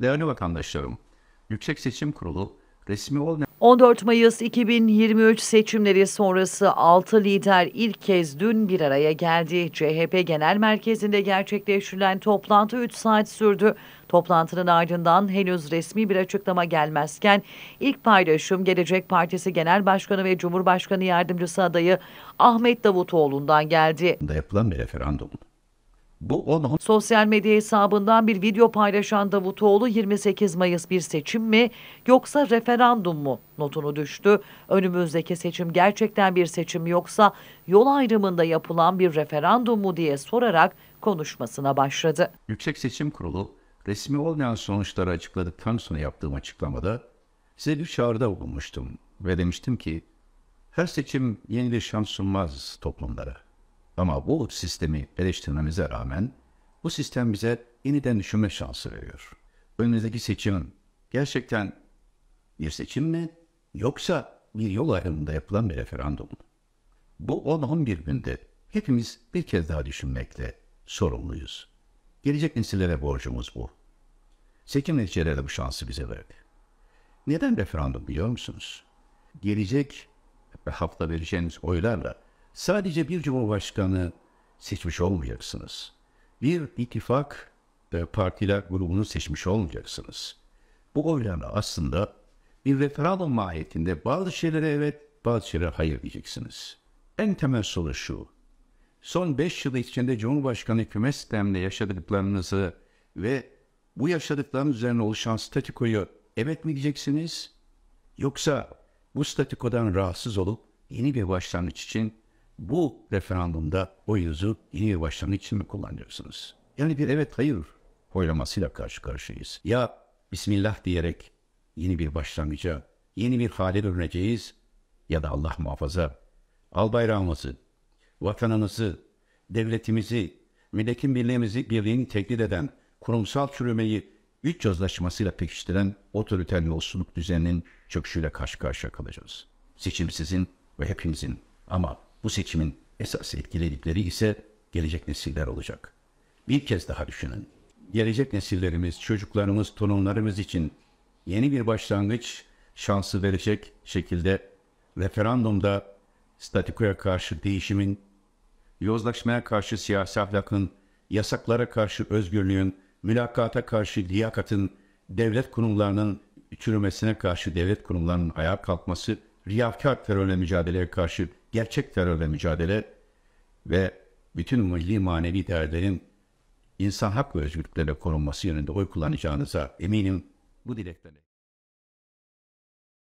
Değerli vatandaşlarım, Yüksek Seçim Kurulu resmi ol. 14 Mayıs 2023 seçimleri sonrası 6 lider ilk kez dün bir araya geldi. CHP Genel Merkezi'nde gerçekleştirilen toplantı 3 saat sürdü. Toplantının ardından henüz resmi bir açıklama gelmezken ilk paylaşım Gelecek Partisi Genel Başkanı ve Cumhurbaşkanı Yardımcısı adayı Ahmet Davutoğlu'ndan geldi. yapılan bir referandum bu onun... Sosyal medya hesabından bir video paylaşan Davutoğlu 28 Mayıs bir seçim mi yoksa referandum mu notunu düştü. Önümüzdeki seçim gerçekten bir seçim yoksa yol ayrımında yapılan bir referandum mu diye sorarak konuşmasına başladı. Yüksek Seçim Kurulu resmi olmayan sonuçları açıkladıktan sonra yaptığım açıklamada size bir çağrıda bulunmuştum ve demiştim ki her seçim yeni bir şans sunmaz toplumlara. Ama bu sistemi eleştirmemize rağmen bu sistem bize yeniden düşünme şansı veriyor. Önümüzdeki seçim gerçekten bir seçim mi yoksa bir yol ayrımında yapılan bir referandum mu? Bu 10-11 günde hepimiz bir kez daha düşünmekle sorumluyuz. Gelecek nesillere borcumuz bu. Seçim neticeleri bu şansı bize verdi. Neden referandum biliyor musunuz? Gelecek ve hafta vereceğiniz oylarla sadece bir cumhurbaşkanı seçmiş olmayacaksınız. Bir ittifak e, partiler grubunu seçmiş olmayacaksınız. Bu oylarla aslında bir referandum mahiyetinde bazı şeylere evet, bazı şeylere hayır diyeceksiniz. En temel soru şu. Son 5 yıl içinde Cumhurbaşkanı hükümet sisteminde yaşadıklarınızı ve bu yaşadıkların üzerine oluşan statikoyu evet mi diyeceksiniz? Yoksa bu statikodan rahatsız olup yeni bir başlangıç için bu referandumda oyunuzu yeni bir başlangıç için mi kullanıyorsunuz? Yani bir evet hayır oylamasıyla karşı karşıyayız. Ya Bismillah diyerek yeni bir başlangıca, yeni bir hale döneceğiz ya da Allah muhafaza al bayrağımızı, vatanımızı, devletimizi, milletin birliğimizi birliğini tehdit eden kurumsal çürümeyi üç yozlaşmasıyla pekiştiren otoriter yolsuzluk düzeninin çöküşüyle karşı karşıya kalacağız. Seçim sizin ve hepimizin ama bu seçimin esas etkiledikleri ise gelecek nesiller olacak. Bir kez daha düşünün. Gelecek nesillerimiz, çocuklarımız, torunlarımız için yeni bir başlangıç şansı verecek şekilde referandumda statikoya karşı değişimin, yozlaşmaya karşı siyasi ahlakın, yasaklara karşı özgürlüğün, mülakata karşı liyakatın, devlet kurumlarının çürümesine karşı devlet kurumlarının ayağa kalkması, riyakar terörle mücadeleye karşı gerçek terörle mücadele ve bütün milli manevi değerlerin insan hak ve özgürlüklerle korunması yönünde oy kullanacağınıza eminim bu dileklerle.